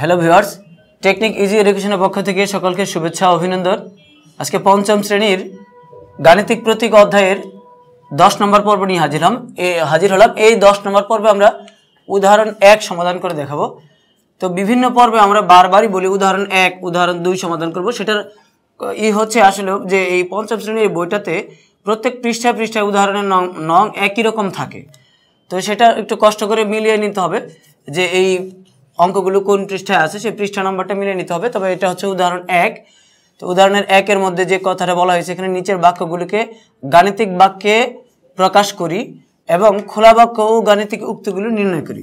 hello viewers technique easy এডুকেশনের পক্ষ থেকে সকলকে শুভেচ্ছা অভিনন্দন আজকে পঞ্চম শ্রেণীর গাণিতিক প্রতীক অধ্যায়ের দশ নম্বর পর্ব নিয়ে হাজির হলাম এ হাজির হলাম এই দশ নম্বর পর্বে আমরা উদাহরণ এক সমাধান করে দেখাবো তো বিভিন্ন পর্বে আমরা বারবারই বলি উদাহরণ এক উদাহরণ দুই সমাধান করব সেটার ই হচ্ছে আসলে যে এই পঞ্চম শ্রেণীর বইটাতে প্রত্যেক পৃষ্ঠায় পৃষ্ঠায় উদাহরণের নং নং একই রকম থাকে তো সেটা একটু কষ্ট করে মিলিয়ে নিতে হবে যে এই অঙ্কগুলো কোন পৃষ্ঠায় আছে সেই পৃষ্ঠা নাম্বারটা মিলে নিতে হবে তবে এটা হচ্ছে উদাহরণ এক তো উদাহরণের একের মধ্যে যে কথাটা বলা হয়েছে এখানে নিচের বাক্যগুলোকে গাণিতিক বাক্যে প্রকাশ করি এবং খোলা বাক্য ও গাণিতিক উক্তিগুলো নির্ণয় করি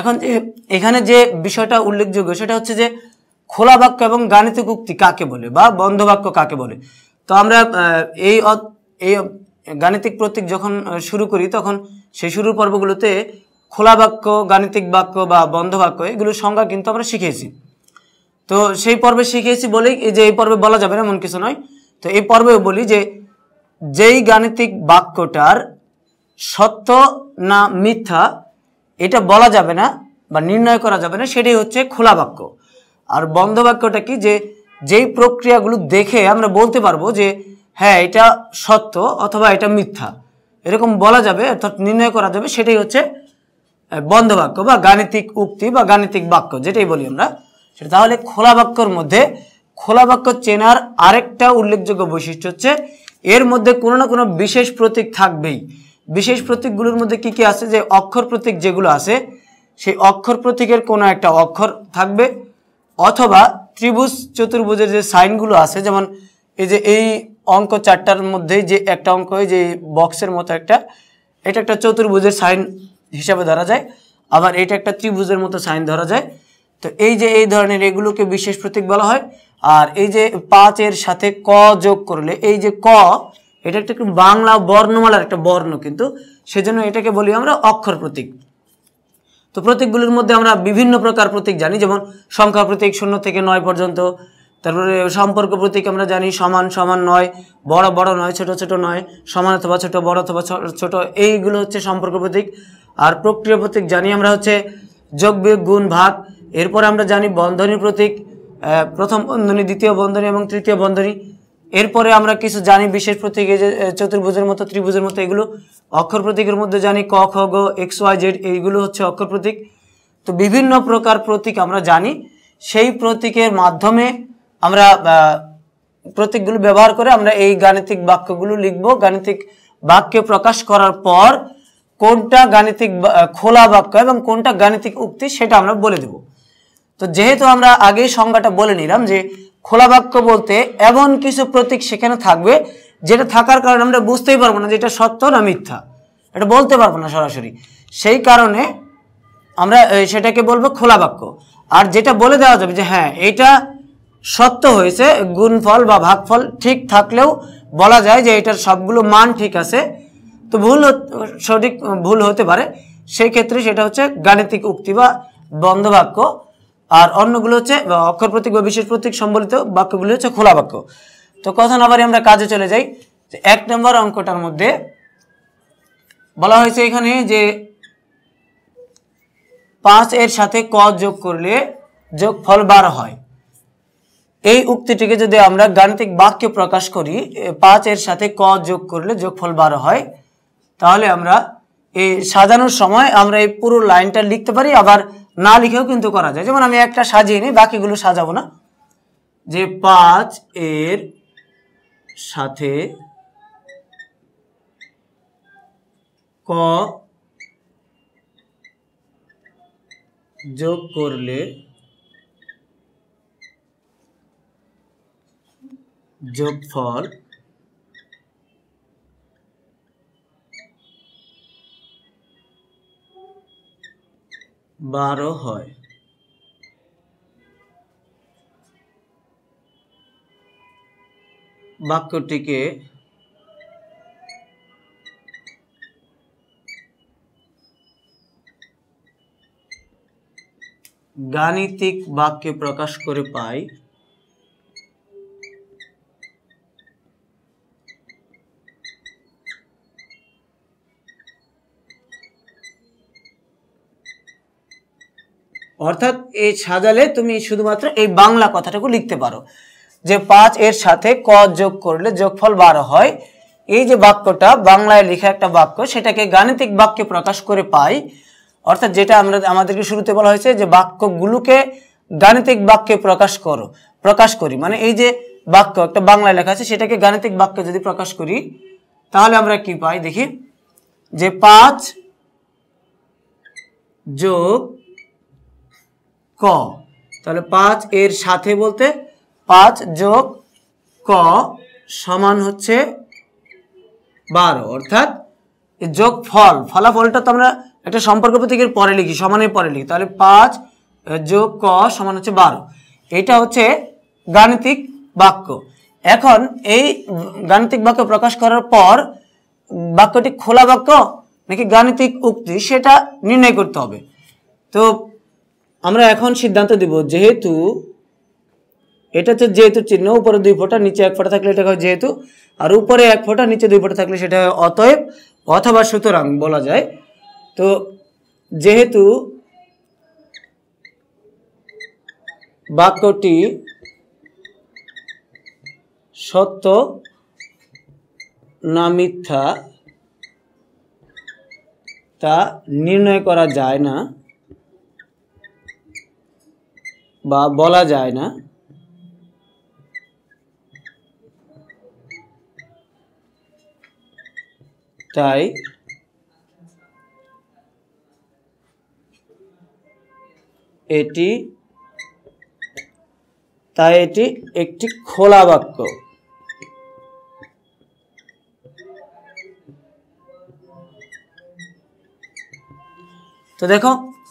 এখন যে এখানে যে বিষয়টা উল্লেখযোগ্য সেটা হচ্ছে যে খোলা বাক্য এবং গাণিতিক উক্তি কাকে বলে বা বন্ধ বাক্য কাকে বলে তো আমরা এই এই গাণিতিক প্রতীক যখন শুরু করি তখন সেই শুরুর পর্বগুলোতে খোলা বাক্য গাণিতিক বাক্য বা বন্ধ বাক্য এগুলোর সংজ্ঞা কিন্তু আমরা শিখেছি তো সেই পর্বে শিখিয়েছি বলেই যে এই পর্বে বলা যাবে না এমন কিছু নয় তো এই পর্বেও বলি যে যেই গাণিতিক বাক্যটার সত্য না মিথ্যা এটা বলা যাবে না বা নির্ণয় করা যাবে না সেটাই হচ্ছে খোলা বাক্য আর বন্ধ বাক্যটা কি যে যেই প্রক্রিয়াগুলো দেখে আমরা বলতে পারবো যে হ্যাঁ এটা সত্য অথবা এটা মিথ্যা এরকম বলা যাবে অর্থাৎ নির্ণয় করা যাবে সেটাই হচ্ছে বন্ধ বাক্য বা গাণিতিক উক্তি বা গাণিতিক বাক্য যেটাই বলি আমরা সেটা তাহলে খোলা বাক্যর মধ্যে খোলা বাক্য চেনার আরেকটা উল্লেখযোগ্য বৈশিষ্ট্য হচ্ছে এর মধ্যে কোনো না কোনো বিশেষ প্রতীক থাকবেই বিশেষ প্রতীকগুলোর মধ্যে কি কি আছে যে অক্ষর প্রতীক যেগুলো আছে সেই অক্ষর প্রতীকের কোনো একটা অক্ষর থাকবে অথবা ত্রিভুজ চতুর্ভুজের যে সাইনগুলো আছে যেমন এই যে এই অঙ্ক চারটার মধ্যে যে একটা অঙ্ক যে বক্সের মতো একটা এটা একটা চতুর্ভুজের সাইন হিসাবে ধরা যায় আবার এটা একটা ত্রিভুজের মতো সাইন ধরা যায় তো এই যে এই ধরনের এগুলোকে বিশেষ প্রতীক বলা হয় আর এই যে পাঁচের সাথে ক যোগ করলে এই যে ক এটা একটা বাংলা বর্ণমালার একটা বর্ণ কিন্তু সেজন্য এটাকে বলি আমরা অক্ষর প্রতীক তো প্রতীকগুলির মধ্যে আমরা বিভিন্ন প্রকার প্রতীক জানি যেমন সংখ্যা প্রতীক শূন্য থেকে নয় পর্যন্ত তারপরে সম্পর্ক প্রতীক আমরা জানি সমান সমান নয় বড় বড় নয় ছোট ছোট নয় সমান অথবা ছোট বড় অথবা ছোট এইগুলো হচ্ছে সম্পর্ক প্রতীক আর প্রক্রিয়া প্রতীক জানি আমরা হচ্ছে যোগ বিয়োগ গুণ ভাগ এরপর আমরা জানি বন্ধনী প্রতীক প্রথম বন্ধনী দ্বিতীয় বন্ধনী এবং তৃতীয় বন্ধনী এরপরে আমরা কিছু জানি বিশেষ প্রতীক এই যে চতুর্ভুজের মতো ত্রিভুজের মতো এগুলো অক্ষর প্রতীকের মধ্যে জানি ক খ গ এক্স ওয়াই জেড এইগুলো হচ্ছে অক্ষর প্রতীক তো বিভিন্ন প্রকার প্রতীক আমরা জানি সেই প্রতীকের মাধ্যমে আমরা প্রতীকগুলো ব্যবহার করে আমরা এই গাণিতিক বাক্যগুলো লিখব গাণিতিক বাক্য প্রকাশ করার পর কোনটা গাণিতিক খোলা বাক্য এবং কোনটা গাণিতিক উক্তি সেটা আমরা বলে দেব তো যেহেতু আমরা আগেই সংজ্ঞাটা বলে নিলাম যে খোলা বাক্য বলতে এমন কিছু প্রতীক সেখানে থাকবে যেটা থাকার কারণে আমরা বুঝতেই পারবো না যে এটা সত্য না মিথ্যা এটা বলতে পারবো না সরাসরি সেই কারণে আমরা সেটাকে বলবো খোলা বাক্য আর যেটা বলে দেওয়া যাবে যে হ্যাঁ এটা সত্য হয়েছে গুণফল বা ভাগফল ঠিক থাকলেও বলা যায় যে এটার সবগুলো মান ঠিক আছে তো ভুল সঠিক ভুল হতে পারে সেই ক্ষেত্রে সেটা হচ্ছে গাণিতিক উক্তি বা বন্ধ বাক্য আর অন্যগুলো হচ্ছে অক্ষর প্রতীক বা বিশেষ প্রতীক সম্বলিত বাক্যগুলি হচ্ছে খোলা বাক্য তো কথা না আমরা কাজে চলে যাই এক নম্বর অঙ্কটার মধ্যে বলা হয়েছে এখানে যে পাঁচ এর সাথে ক যোগ করলে যোগ ফল বার হয় এই উক্তিটিকে যদি আমরা গাণিতিক বাক্যে প্রকাশ করি পাঁচ এর সাথে ক যোগ করলে যোগফল বারো হয় তাহলে আমরা এই সাজানোর সময় আমরা এই পুরো লাইনটা লিখতে পারি আবার না লিখেও কিন্তু করা যায় যেমন আমি একটা সাজিয়ে নিই বাকিগুলো সাজাবো না যে পাঁচ এর সাথে ক যোগ করলে যোগফল বারো হয় বাক্যটিকে গাণিতিক বাক্যে প্রকাশ করে পাই অর্থাৎ এই সাজালে তুমি শুধুমাত্র এই বাংলা কথাটাকে লিখতে পারো যে পাঁচ এর সাথে ক যোগ করলে যোগফল বারো হয় এই যে বাক্যটা বাংলায় লেখা একটা বাক্য সেটাকে গাণিতিক বাক্যে প্রকাশ করে পাই অর্থাৎ যেটা আমরা আমাদেরকে শুরুতে বলা হয়েছে যে বাক্যগুলোকে গাণিতিক বাক্যে প্রকাশ করো প্রকাশ করি মানে এই যে বাক্য একটা বাংলায় লেখা আছে সেটাকে গাণিতিক বাক্যে যদি প্রকাশ করি তাহলে আমরা কি পাই দেখি যে পাঁচ যোগ ক তাহলে পাঁচ এর সাথে বলতে পাঁচ যোগ ক সমান হচ্ছে বারো অর্থাৎ যোগ ফল ফলাফলটা তো আমরা একটা সম্পর্ক প্রতীকের পরে লিখি সমানের পরে লিখি তাহলে পাঁচ যোগ ক সমান হচ্ছে বারো এটা হচ্ছে গাণিতিক বাক্য এখন এই গাণিতিক বাক্য প্রকাশ করার পর বাক্যটি খোলা বাক্য নাকি গাণিতিক উক্তি সেটা নির্ণয় করতে হবে তো আমরা এখন সিদ্ধান্ত দিব যেহেতু এটা হচ্ছে যেহেতু চিহ্ন উপরে দুই ফোঁটা নিচে এক ফোঁটা থাকলে এটা হয় যেহেতু আর উপরে এক ফোঁটা নিচে দুই ফোঁটা থাকলে সেটা অতএব অথবা সুতরাং বলা যায় তো যেহেতু বাক্যটি সত্য না মিথ্যা তা নির্ণয় করা যায় না বা বলা যায় না তাই এটি তাই এটি একটি খোলা বাক্য তো দেখো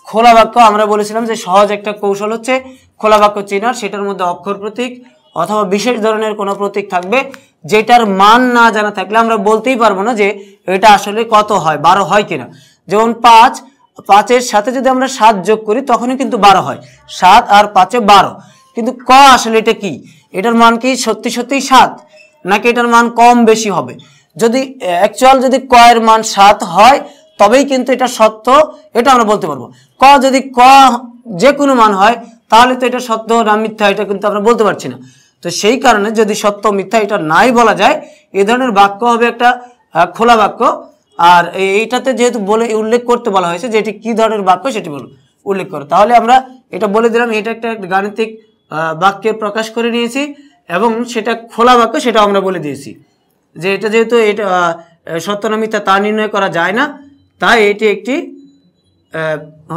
খোলা বাক্য আমরা বলেছিলাম যে সহজ একটা কৌশল হচ্ছে খোলা বাক্য চিহ্ন সেটার মধ্যে অক্ষর প্রতীক অথবা বিশেষ ধরনের কোনো প্রতীক থাকবে যেটার মান না জানা থাকলে আমরা বলতেই পারবো না যে এটা আসলে কত হয় বারো হয় কিনা যেমন পাঁচ পাঁচের সাথে যদি আমরা সাত যোগ করি তখনই কিন্তু বারো হয় সাত আর পাঁচে বারো কিন্তু ক আসলে এটা কি এটার মান কি সত্যি সত্যি সাত নাকি এটার মান কম বেশি হবে যদি অ্যাকচুয়াল যদি ক এর মান সাত হয় তবেই কিন্তু এটা সত্য এটা আমরা বলতে পারবো ক যদি ক যে কোনো মান হয় তাহলে তো এটা সত্য না মিথ্যা এটা কিন্তু আমরা বলতে পারছি না তো সেই কারণে যদি সত্য মিথ্যা এটা নাই বলা যায় এ ধরনের বাক্য হবে একটা খোলা বাক্য আর এইটাতে যেহেতু বলে উল্লেখ করতে বলা হয়েছে যে এটি কী ধরনের বাক্য সেটি বলুন উল্লেখ করো তাহলে আমরা এটা বলে দিলাম এটা একটা গাণিতিক বাক্যের প্রকাশ করে নিয়েছি এবং সেটা খোলা বাক্য সেটা আমরা বলে দিয়েছি যে এটা যেহেতু এটা সত্য মিথ্যা তা নির্ণয় করা যায় না তাই এটি একটি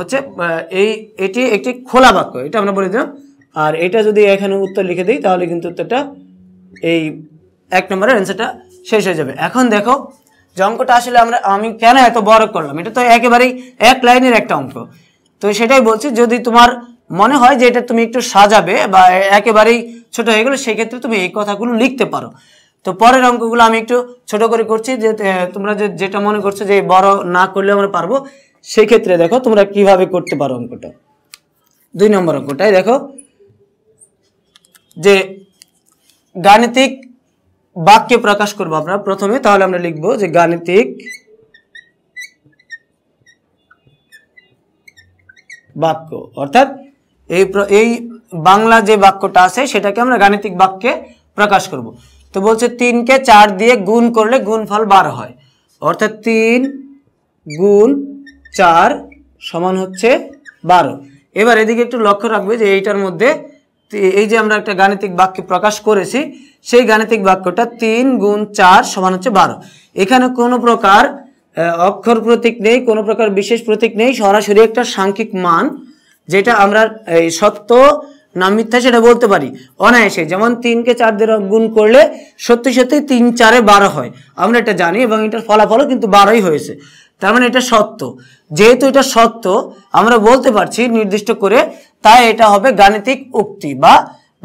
হচ্ছে এই এটি একটি খোলা বাক্য এটা আমরা বলে দিলাম আর এটা যদি এখানে উত্তর লিখে দিই তাহলে কিন্তু উত্তরটা এই এক নম্বরের অ্যান্সারটা শেষ হয়ে যাবে এখন দেখো যে অঙ্কটা আসলে আমরা আমি কেন এত বড় করলাম এটা তো একেবারেই এক লাইনের একটা অঙ্ক তো সেটাই বলছি যদি তোমার মনে হয় যে এটা তুমি একটু সাজাবে বা একেবারেই ছোট হয়ে গেলো সেক্ষেত্রে তুমি এই কথাগুলো লিখতে পারো তো পরের অঙ্কগুলো আমি একটু ছোট করে করছি যে তোমরা যে যেটা মনে করছো যে বড় না করলে আমরা পারবো সেক্ষেত্রে দেখো তোমরা কিভাবে করতে পারো অঙ্কটা দুই নম্বর অঙ্কটাই দেখো যে গাণিতিক বাক্যে প্রকাশ করবো আমরা প্রথমে তাহলে আমরা লিখব যে গাণিতিক বাক্য অর্থাৎ এই এই বাংলা যে বাক্যটা আছে সেটাকে আমরা গাণিতিক বাক্যে প্রকাশ করব তো বলছে তিনকে চার দিয়ে গুণ করলে গুণফল বার হয় অর্থাৎ তিন গুণ চার সমান হচ্ছে বারো এবার এদিকে একটু লক্ষ্য রাখবে যে এইটার মধ্যে এই যে আমরা একটা গাণিতিক বাক্যে প্রকাশ করেছি সেই গাণিতিক বাক্যটা তিন গুণ চার সমান হচ্ছে বারো এখানে কোনো প্রকার অক্ষর প্রতীক নেই কোনো প্রকার বিশেষ প্রতীক নেই সরাসরি একটা সাংখ্যিক মান যেটা আমরা এই সত্য না মিথ্যা সেটা বলতে পারি অনায়াসে যেমন তিনকে চার দিয়ে গুণ করলে সত্যি সত্যি তিন চারে বারো হয় আমরা এটা জানি এবং এটার ফলাফলও কিন্তু বারোই হয়েছে তার মানে এটা সত্য যেহেতু এটা সত্য আমরা বলতে পারছি নির্দিষ্ট করে তাই এটা হবে গাণিতিক উক্তি বা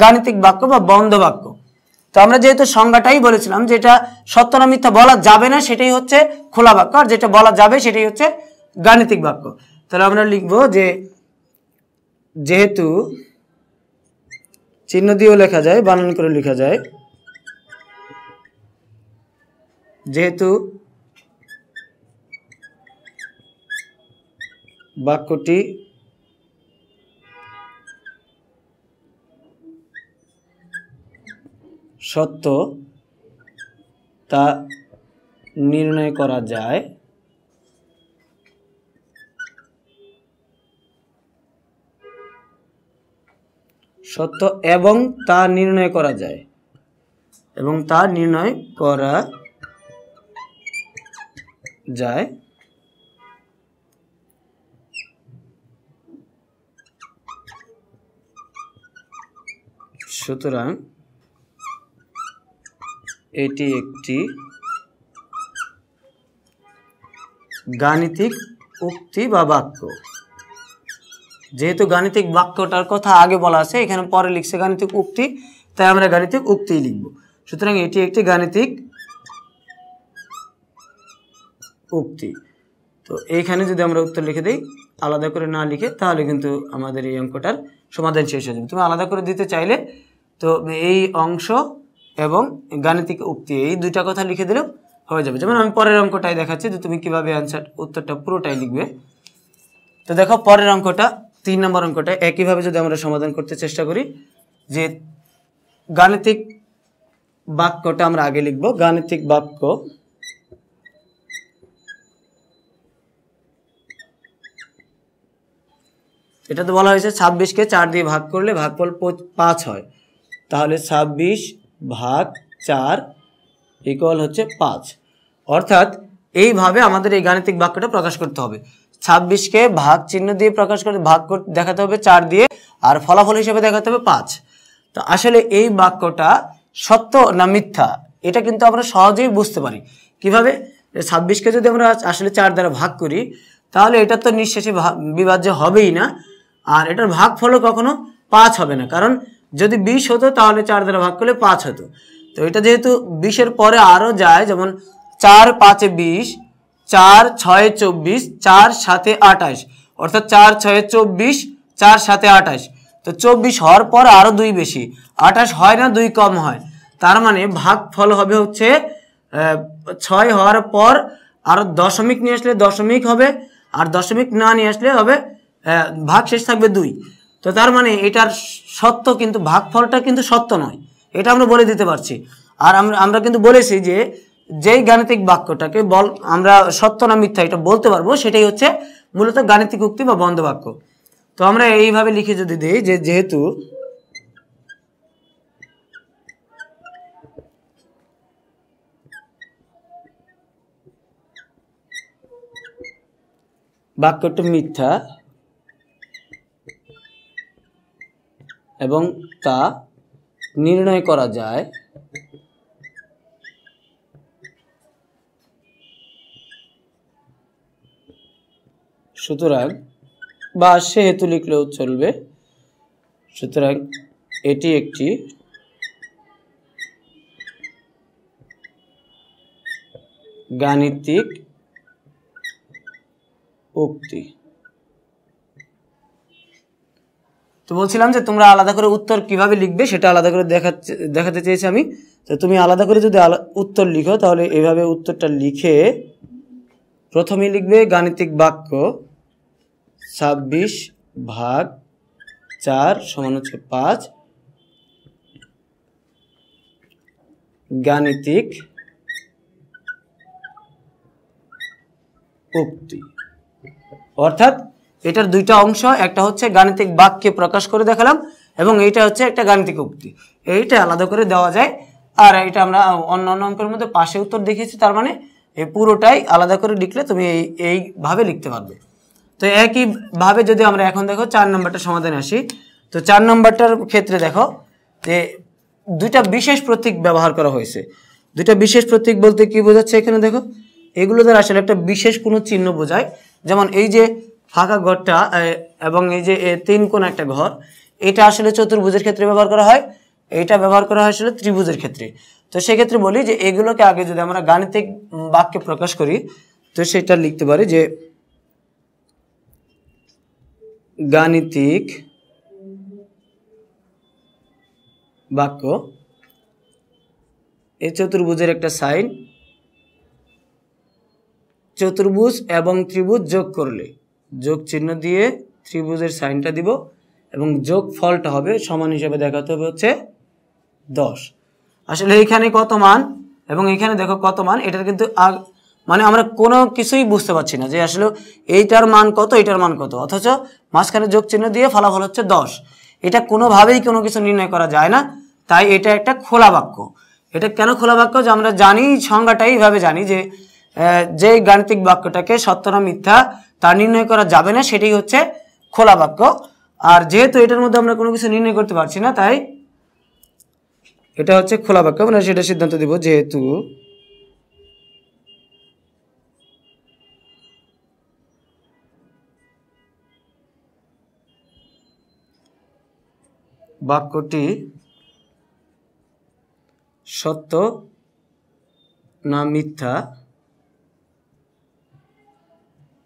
গাণিতিক বাক্য বা বন্ধ বাক্য তো আমরা যেহেতু সংজ্ঞাটাই বলেছিলাম যেটা সত্য না মিথ্যা বলা যাবে না সেটাই হচ্ছে খোলা বাক্য আর যেটা বলা যাবে সেটাই হচ্ছে গাণিতিক বাক্য তাহলে আমরা লিখব যে যেহেতু চিহ্ন দিয়েও লেখা যায় বানান করে লেখা যায় যেহেতু বাক্যটি সত্য তা নির্ণয় করা যায় সত্য এবং তা নির্ণয় করা যায় এবং তা নির্ণয় করা যায় সুতরাং এটি একটি গাণিতিক উক্তি বা বাক্য যেহেতু গাণিতিক বাক্যটার কথা আগে বলা আছে এখানে পরে লিখছে গাণিতিক উক্তি তাই আমরা গাণিতিক উক্তি লিখব সুতরাং এটি একটি গাণিতিক উক্তি তো এইখানে যদি আমরা উত্তর লিখে দিই আলাদা করে না লিখে তাহলে কিন্তু আমাদের এই অঙ্কটার সমাধান শেষ হয়ে যাবে তুমি আলাদা করে দিতে চাইলে তো এই অংশ এবং গাণিতিক উক্তি এই দুইটা কথা লিখে দিলেও হয়ে যাবে যেমন আমি পরের অঙ্কটাই দেখাচ্ছি যে তুমি কীভাবে অ্যান্সার উত্তরটা পুরোটাই লিখবে তো দেখো পরের অঙ্কটা তিন নম্বর অঙ্কটা একইভাবে যদি আমরা সমাধান করতে চেষ্টা করি যে গাণিতিক বাক্যটা আমরা আগে লিখব গাণিতিক বাক্য এটা তো বলা হয়েছে ছাব্বিশকে চার দিয়ে ভাগ করলে ভাগফল পাঁচ হয় তাহলে ছাব্বিশ ভাগ চার ইকুয়াল হচ্ছে পাঁচ অর্থাৎ এইভাবে আমাদের এই গাণিতিক বাক্যটা প্রকাশ করতে হবে ছাব্বিশকে ভাগ চিহ্ন দিয়ে প্রকাশ করে ভাগ করতে দেখাতে হবে চার দিয়ে আর ফলাফল হিসেবে দেখাতে হবে পাঁচ তো আসলে এই বাক্যটা সত্য না মিথ্যা এটা কিন্তু আমরা সহজেই বুঝতে পারি কিভাবে ছাব্বিশকে যদি আমরা আসলে চার দ্বারা ভাগ করি তাহলে এটা তো নিঃশেষে বিভাজ্য হবেই না আর এটার ভাগ ভাগফলও কখনো পাঁচ হবে না কারণ যদি বিশ হতো তাহলে চার দ্বারা ভাগ করলে পাঁচ হতো তো এটা যেহেতু বিশের পরে আরও যায় যেমন চার পাঁচে বিশ চার ছয়ে চব্বিশ চার সাথে আঠাশ অর্থাৎ চার ছয়ে চব্বিশ চার সাতে আঠাশ তো চব্বিশ হওয়ার পর আরও দুই বেশি আঠাশ হয় না দুই কম হয় তার মানে ভাগ ফল হবে হচ্ছে ছয় হওয়ার পর আরও দশমিক নিয়ে আসলে দশমিক হবে আর দশমিক না নিয়ে আসলে হবে ভাগ শেষ থাকবে দুই তো তার মানে এটার সত্য কিন্তু ভাগফলটা কিন্তু সত্য নয় এটা আমরা বলে দিতে পারছি আর আমরা আমরা কিন্তু বলেছি যে যেই গাণিতিক বাক্যটাকে বল আমরা সত্য না মিথ্যা এটা বলতে পারবো সেটাই হচ্ছে মূলত গাণিতিক উক্তি বা বন্ধ বাক্য তো আমরা এইভাবে লিখে যদি দিই যে যেহেতু বাক্যটা মিথ্যা এবং তা নির্ণয় করা যায় সুতরাং বা সেহেতু লিখলেও চলবে সুতরাং এটি একটি গাণিতিক উক্তি তো বলছিলাম যে তোমরা আলাদা করে উত্তর কিভাবে লিখবে সেটা আলাদা করে দেখাচ্ছে দেখাতে চেয়েছি আমি তো তুমি আলাদা করে যদি উত্তর লিখো তাহলে এভাবে উত্তরটা লিখে প্রথমে লিখবে গাণিতিক বাক্য ছাব্বিশ ভাগ চার সমান হচ্ছে পাঁচ গাণিতিক উক্তি অর্থাৎ এটার দুইটা অংশ একটা হচ্ছে গাণিতিক বাক্যে প্রকাশ করে দেখালাম এবং এইটা হচ্ছে একটা গাণিতিক উক্তি এইটা আলাদা করে দেওয়া যায় আর এটা আমরা অন্য অন্য অঙ্কের মধ্যে পাশে উত্তর দেখিয়েছি তার মানে এই পুরোটাই আলাদা করে লিখলে তুমি এই এইভাবে লিখতে পারবে তো একইভাবে যদি আমরা এখন দেখো চার নম্বরটা সমাধানে আসি তো চার নম্বরটার ক্ষেত্রে দেখো যে দুইটা বিশেষ প্রতীক ব্যবহার করা হয়েছে দুইটা বিশেষ প্রতীক বলতে কি বোঝাচ্ছে এখানে দেখো এগুলো দ্বারা আসলে একটা বিশেষ কোনো চিহ্ন বোঝায় যেমন এই যে ফাঁকা ঘরটা এবং এই যে তিন কোন একটা ঘর এটা আসলে চতুর্ভুজের ক্ষেত্রে ব্যবহার করা হয় এটা ব্যবহার করা হয় আসলে ত্রিভুজের ক্ষেত্রে তো সেক্ষেত্রে বলি যে এগুলোকে আগে যদি আমরা গাণিতিক বাক্যে প্রকাশ করি তো সেটা লিখতে পারি যে গাণিতিক বাক্য এই চতুর্ভুজের একটা সাইন চতুর্ভুজ এবং ত্রিভুজ যোগ করলে যোগ চিহ্ন দিয়ে ত্রিভুজের সাইনটা দিব এবং যোগ ফলটা হবে সমান হিসেবে দেখাতে হবে হচ্ছে দশ আসলে এইখানে কত মান এবং এখানে দেখো কত মান এটা কিন্তু মানে আমরা কোনো কিছুই বুঝতে পারছি না যে আসলে এইটার মান কত এটার মান কত অথচ মাঝখানে যোগ চিহ্ন দিয়ে ফলাফল হচ্ছে দশ এটা কোনোভাবেই কোনো কিছু নির্ণয় করা যায় না তাই এটা একটা খোলা বাক্য এটা কেন খোলা বাক্য যে আমরা জানি সংজ্ঞাটা এইভাবে জানি যে যে গাণিতিক বাক্যটাকে সত্য না মিথ্যা তা নির্ণয় করা যাবে না সেটাই হচ্ছে খোলা বাক্য আর যেহেতু এটার মধ্যে আমরা কোনো কিছু নির্ণয় করতে পারছি না তাই এটা হচ্ছে খোলা বাক্য মানে সেটা সিদ্ধান্ত দিব যেহেতু বাক্যটি সত্য না মিথ্যা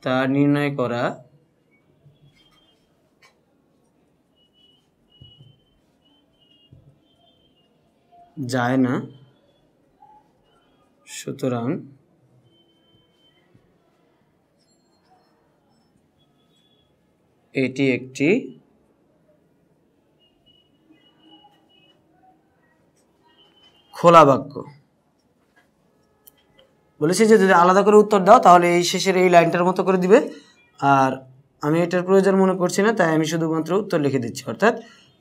তা নির্ণয় করা যায় না সুতরাং এটি একটি খোলা বাক্য বলেছে যে যদি আলাদা করে উত্তর দাও তাহলে এই শেষের এই লাইনটার মতো করে দিবে আর আমি এটার প্রয়োজন মনে করছি না তাই আমি শুধুমাত্র উত্তর লিখে দিচ্ছি অর্থাৎ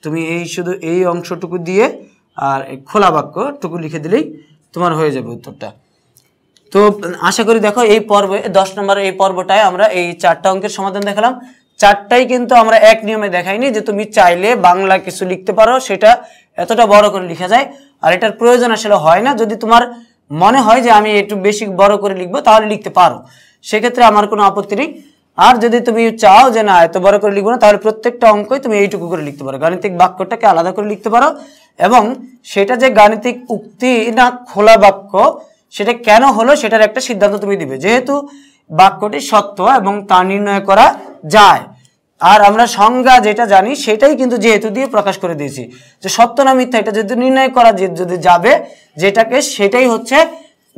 তুমি এই শুধু এই অংশটুকু দিয়ে আর খোলা বাক্যটুকু লিখে দিলেই তোমার হয়ে যাবে উত্তরটা তো আশা করি দেখো এই পর্বে দশ নম্বর এই পর্বটায় আমরা এই চারটা অঙ্কের সমাধান দেখালাম চারটাই কিন্তু আমরা এক নিয়মে দেখাইনি যে তুমি চাইলে বাংলা কিছু লিখতে পারো সেটা এতটা বড় করে লিখা যায় আর এটার প্রয়োজন আসলে হয় না যদি তোমার মনে হয় যে আমি একটু বেশি বড় করে লিখবো তাহলে লিখতে পারো সেক্ষেত্রে আমার কোনো আপত্তি নেই আর যদি তুমি চাও যে না এত বড় করে লিখবো না তাহলে প্রত্যেকটা অঙ্কই তুমি এইটুকু করে লিখতে পারো গাণিতিক বাক্যটাকে আলাদা করে লিখতে পারো এবং সেটা যে গাণিতিক উক্তি না খোলা বাক্য সেটা কেন হলো সেটার একটা সিদ্ধান্ত তুমি দিবে যেহেতু বাক্যটি সত্য এবং তা নির্ণয় করা যায় আর আমরা সংজ্ঞা যেটা জানি সেটাই কিন্তু যেহেতু দিয়ে প্রকাশ করে দিয়েছি যে সত্য না মিথ্যা এটা যদি নির্ণয় করা যদি যাবে যেটাকে সেটাই হচ্ছে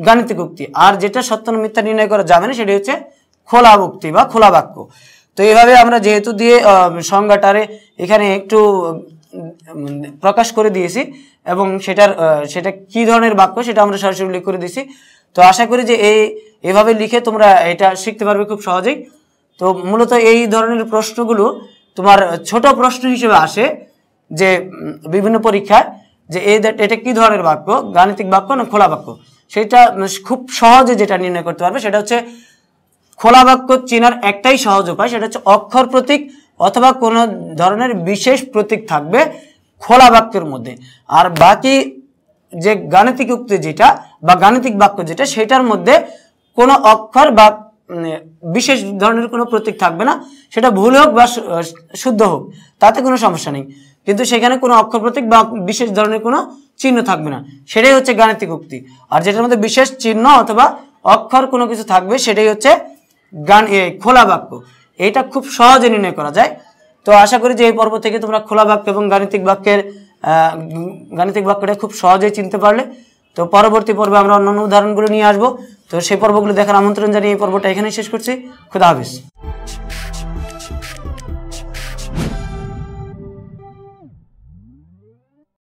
গাণিতিক উক্তি আর যেটা সত্য না মিথ্যা নির্ণয় করা যাবে না সেটাই হচ্ছে খোলা উক্তি বা খোলা বাক্য তো এইভাবে আমরা যেহেতু দিয়ে সংজ্ঞাটারে এখানে একটু প্রকাশ করে দিয়েছি এবং সেটার সেটা কি ধরনের বাক্য সেটা আমরা সরাসরি উল্লেখ করে দিয়েছি তো আশা করি যে এই এভাবে লিখে তোমরা এটা শিখতে পারবে খুব সহজেই তো মূলত এই ধরনের প্রশ্নগুলো তোমার ছোট প্রশ্ন হিসেবে আসে যে বিভিন্ন পরীক্ষায় যে এটা কি ধরনের বাক্য গাণিতিক বাক্য না খোলা বাক্য সেটা খুব সহজে যেটা নির্ণয় করতে পারবে সেটা হচ্ছে খোলা বাক্য চেনার একটাই সহজ উপায় সেটা হচ্ছে অক্ষর প্রতীক অথবা কোনো ধরনের বিশেষ প্রতীক থাকবে খোলা বাক্যের মধ্যে আর বাকি যে গাণিতিক উক্তি যেটা বা গাণিতিক বাক্য যেটা সেটার মধ্যে কোনো অক্ষর বা মানে বিশেষ ধরনের কোনো প্রতীক থাকবে না সেটা ভুল হোক বা শুদ্ধ হোক তাতে কোনো সমস্যা নেই কিন্তু সেখানে কোনো অক্ষর প্রতীক বা বিশেষ ধরনের কোনো চিহ্ন থাকবে না সেটাই হচ্ছে গাণিতিক উক্তি আর যেটার মধ্যে বিশেষ চিহ্ন অথবা অক্ষর কোনো কিছু থাকবে সেটাই হচ্ছে গান খোলা বাক্য এটা খুব সহজে নির্ণয় করা যায় তো আশা করি যে এই পর্ব থেকে তোমরা খোলা বাক্য এবং গাণিতিক বাক্যের গাণিতিক বাক্যটা খুব সহজেই চিনতে পারলে তো পরবর্তী পর্বে আমরা অন্যান্য উদাহরণগুলো নিয়ে আসবো তো সেই পর্বগুলো দেখার আমন্ত্রণ জানিয়ে এই পর্বটা এখানেই শেষ করছি খুদা হাফিজ